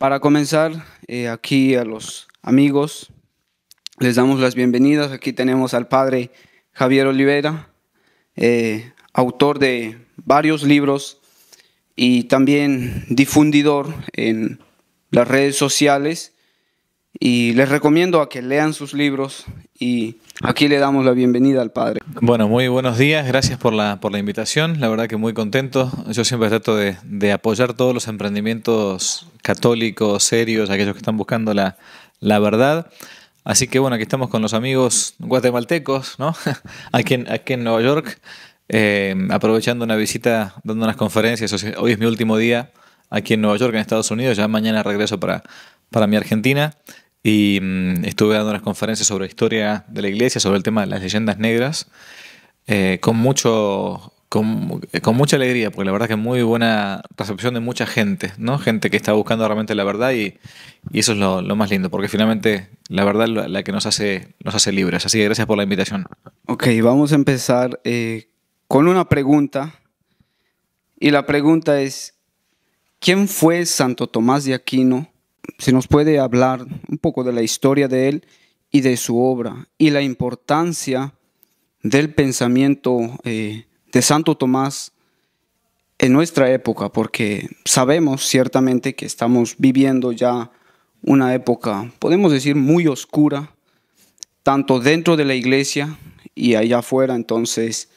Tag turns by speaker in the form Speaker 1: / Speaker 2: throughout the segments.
Speaker 1: Para comenzar, eh, aquí a los amigos les damos las bienvenidas. Aquí tenemos al padre Javier Olivera, eh, autor de varios libros y también difundidor en las redes sociales y les recomiendo a que lean sus libros y aquí le damos la bienvenida al Padre.
Speaker 2: Bueno, muy buenos días, gracias por la, por la invitación, la verdad que muy contento. Yo siempre trato de, de apoyar todos los emprendimientos católicos, serios, aquellos que están buscando la, verdad. Así que bueno, aquí estamos con los amigos guatemaltecos, ¿no? aquí, en, aquí en Nueva York, eh, aprovechando una visita, dando unas conferencias. Hoy es mi último día aquí en Nueva York, en Estados Unidos, ya mañana regreso para, para mi Argentina y mm, estuve dando unas conferencias sobre historia de la iglesia, sobre el tema de las leyendas negras, eh, con, mucho, con, mucha alegría, porque la verdad que muy buena recepción de mucha gente, ¿no? gente que está buscando realmente la verdad y, y eso es lo, más lindo, porque finalmente la verdad la, la que nos hace, nos hace libres. Así que gracias por la invitación.
Speaker 1: Ok, vamos a empezar eh, con una pregunta. Y la pregunta es, ¿quién fue Santo Tomás de Aquino? se nos puede hablar un poco de la historia de él y de su obra y la importancia del pensamiento eh, de Santo Tomás en nuestra época, porque sabemos ciertamente que estamos viviendo ya una época, podemos decir, muy oscura, tanto dentro de la iglesia y allá afuera. Entonces,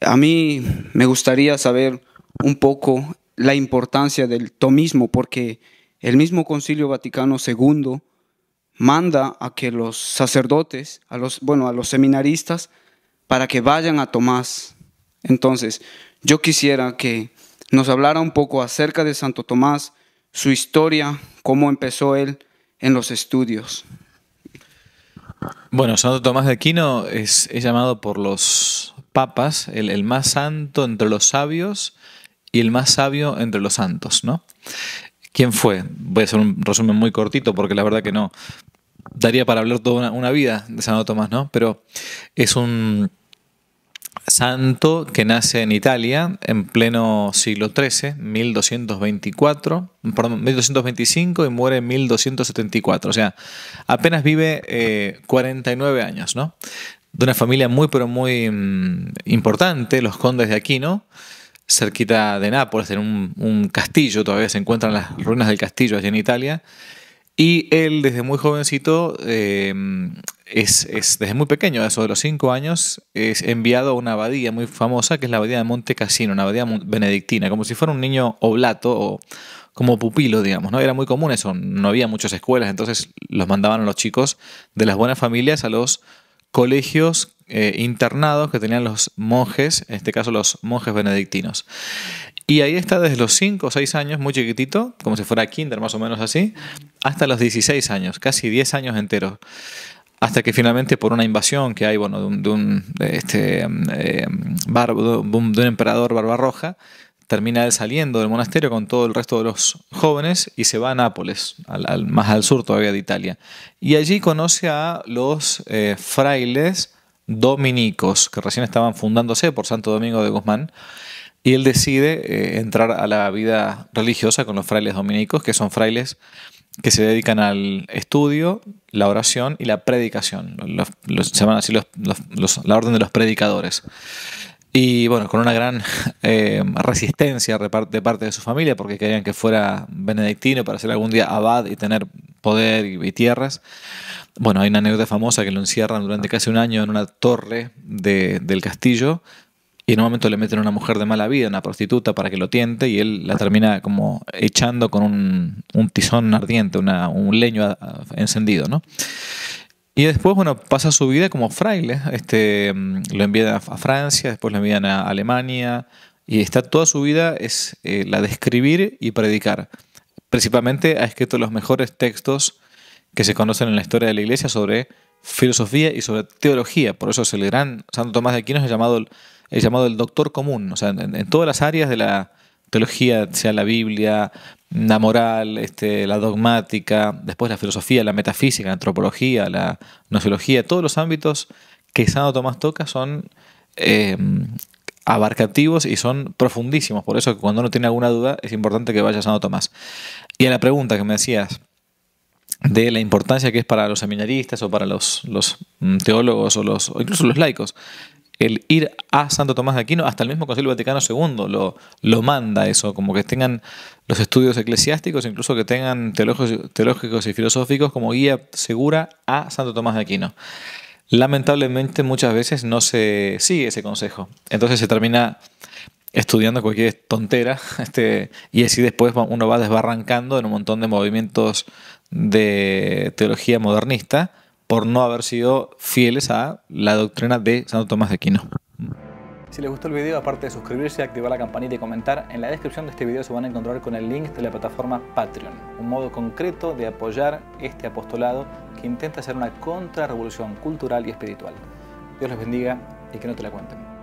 Speaker 1: a mí me gustaría saber un poco la importancia del tomismo, porque el mismo Concilio Vaticano II manda a que los sacerdotes, a los, bueno, a los seminaristas, para que vayan a Tomás. Entonces, yo quisiera que nos hablara un poco acerca de Santo Tomás, su historia, cómo empezó él en los estudios.
Speaker 2: Bueno, Santo Tomás de Aquino es, llamado por los papas el, más santo entre los sabios y el más sabio entre los santos, ¿no? ¿Quién fue? Voy a hacer un resumen muy cortito porque la verdad que no. Daría para hablar toda una, vida de Santo Tomás, ¿no? Pero es un santo que nace en Italia en pleno siglo XIII, 1224, perdón, 1225 y muere en 1274. O sea, apenas vive 49 eh, años, ¿no? De una familia muy, pero muy mm, importante, los condes de Aquino cerquita de Nápoles, en un, castillo, todavía se encuentran las ruinas del castillo allí en Italia. Y él desde muy jovencito, eh, es, desde muy pequeño, eso de los cinco años, es enviado a una abadía muy famosa que es la abadía de Monte Cassino, una abadía benedictina, como si fuera un niño oblato o como pupilo, digamos, ¿no? Era muy común eso, no había muchas escuelas, entonces los mandaban a los chicos de las buenas familias a los colegios eh, internados que tenían los monjes, en este caso los monjes benedictinos. Y ahí está desde los 5 o 6 años, muy chiquitito, como si fuera kinder más o menos así, hasta los 16 años, casi 10 años enteros. Hasta que finalmente por una invasión que hay bueno, de, un, este, eh, de un emperador Barbarroja, termina él saliendo del monasterio con todo el resto de los jóvenes y se va a Nápoles, al, más al sur todavía de Italia. Y allí conoce a los eh, frailes dominicos, que recién estaban fundándose por Santo Domingo de Guzmán, y él decide eh, entrar a la vida religiosa con los frailes dominicos, que son frailes que se dedican al estudio, la oración y la predicación. se llaman así la orden de los predicadores. Y bueno, con una gran eh, resistencia de parte de su familia, porque querían que fuera benedictino para ser algún día abad y tener poder y, tierras. Bueno, hay una anécdota famosa que lo encierran durante casi un año en una torre del castillo y en un momento le meten a una mujer de mala vida, una prostituta, para que lo tiente y él la termina como echando con un, tizón ardiente, un leño encendido, ¿no? Y después, bueno, pasa su vida como fraile. Este, mm, lo envían a, Francia, después lo envían a Alemania. Y está toda su vida es eh, la de escribir y predicar. Principalmente ha escrito los mejores textos que se conocen en la historia de la iglesia sobre filosofía y sobre teología. Por eso es el gran Santo Tomás de Aquino es llamado, llamado el doctor común. O sea, en todas las áreas de la, teología, sea la Biblia, la moral, este, la dogmática, después la filosofía, la metafísica, la antropología, la nociología, todos los ámbitos que Santo Tomás toca son eh, abarcativos y son profundísimos. Por eso que cuando uno tiene alguna duda es importante que vaya a Santo Tomás. Y a la pregunta que me decías de la importancia que es para los seminaristas o para los, mm, teólogos o, los, o incluso los laicos el ir a Santo Tomás de Aquino, hasta el mismo Concilio Vaticano II lo, manda eso, como que tengan los estudios eclesiásticos, incluso que tengan teológicos, y filosóficos como guía segura a Santo Tomás de Aquino. Lamentablemente muchas veces no se sigue ese consejo, entonces se termina estudiando cualquier tontera este, y así después uno va desbarrancando en un montón de movimientos de teología modernista por no haber sido fieles a la doctrina de Santo Tomás de Aquino. Si les gustó el video, aparte de suscribirse, activar la campanita y comentar, en la descripción de este video se van a encontrar con el link de la plataforma Patreon, un modo concreto de apoyar este apostolado que intenta hacer una contrarrevolución cultural y espiritual. Dios les bendiga y que no te la cuenten.